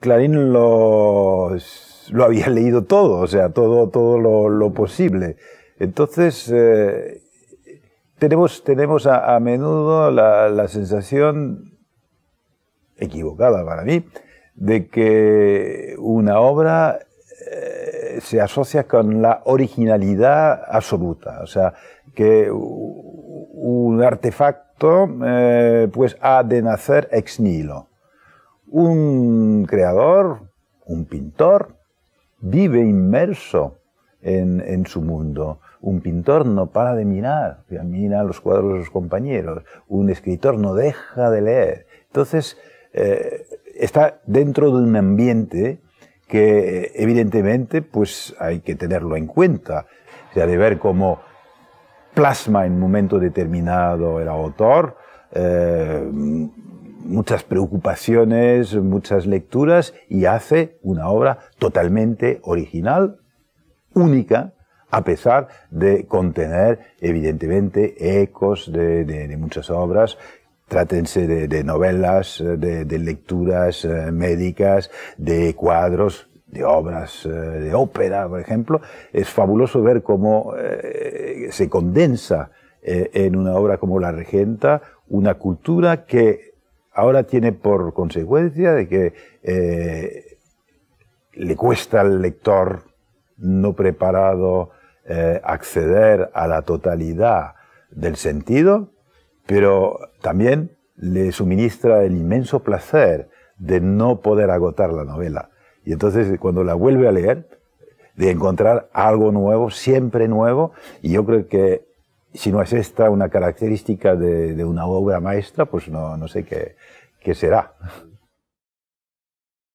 Clarín lo, había leído todo, o sea, todo, todo lo, posible. Entonces, eh, tenemos, a, menudo la, sensación equivocada para mí de que una obra eh, se asocia con la originalidad absoluta, o sea, que un artefacto eh, pues ha de nacer ex nihilo un creador, un pintor, vive inmerso en, su mundo. Un pintor no para de mirar, mira los cuadros de sus compañeros. Un escritor no deja de leer. Entonces, eh, está dentro de un ambiente que evidentemente pues hay que tenerlo en cuenta. ya de ver cómo plasma en un momento determinado el autor eh, muchas preocupaciones, muchas lecturas y hace una obra totalmente original, única, a pesar de contener evidentemente ecos de, muchas obras trátense de, novelas, de, lecturas eh, médicas, de cuadros, de obras eh, de ópera, por ejemplo. Es fabuloso ver cómo eh, se condensa en una obra como La Regenta una cultura que ahora tiene por consecuencia de que eh, le cuesta al lector no preparado eh, acceder a la totalidad del sentido, pero también le suministra el inmenso placer de no poder agotar la novela. Y entonces cuando la vuelve a leer, de encontrar algo nuevo, siempre nuevo, y yo creo que si no es esta una característica de, de una obra maestra, pues no, no sé qué, qué será.